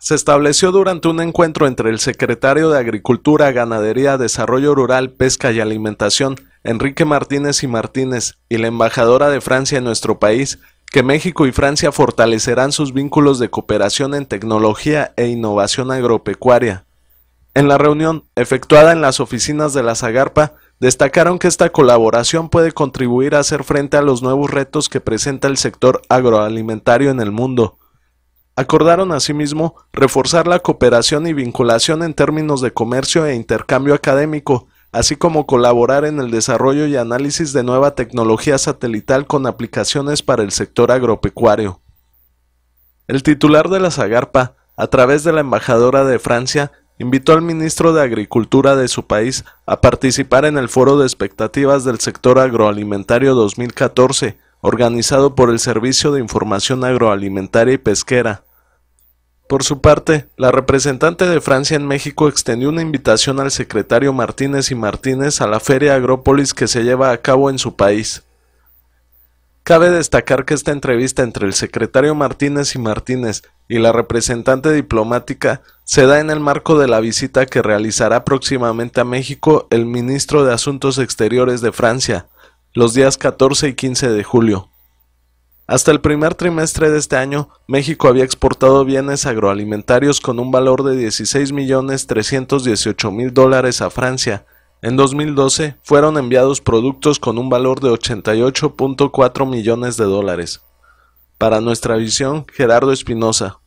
se estableció durante un encuentro entre el secretario de Agricultura, Ganadería, Desarrollo Rural, Pesca y Alimentación, Enrique Martínez y Martínez, y la embajadora de Francia en nuestro país, que México y Francia fortalecerán sus vínculos de cooperación en tecnología e innovación agropecuaria. En la reunión, efectuada en las oficinas de la Zagarpa, destacaron que esta colaboración puede contribuir a hacer frente a los nuevos retos que presenta el sector agroalimentario en el mundo Acordaron asimismo reforzar la cooperación y vinculación en términos de comercio e intercambio académico, así como colaborar en el desarrollo y análisis de nueva tecnología satelital con aplicaciones para el sector agropecuario. El titular de la Zagarpa, a través de la embajadora de Francia, invitó al ministro de Agricultura de su país a participar en el Foro de Expectativas del Sector Agroalimentario 2014, organizado por el Servicio de Información Agroalimentaria y Pesquera, por su parte, la representante de Francia en México extendió una invitación al secretario Martínez y Martínez a la Feria Agrópolis que se lleva a cabo en su país. Cabe destacar que esta entrevista entre el secretario Martínez y Martínez y la representante diplomática se da en el marco de la visita que realizará próximamente a México el ministro de Asuntos Exteriores de Francia, los días 14 y 15 de julio. Hasta el primer trimestre de este año, México había exportado bienes agroalimentarios con un valor de 16.318.000 dólares a Francia. En 2012 fueron enviados productos con un valor de 88.4 millones de dólares. Para nuestra visión, Gerardo Espinosa,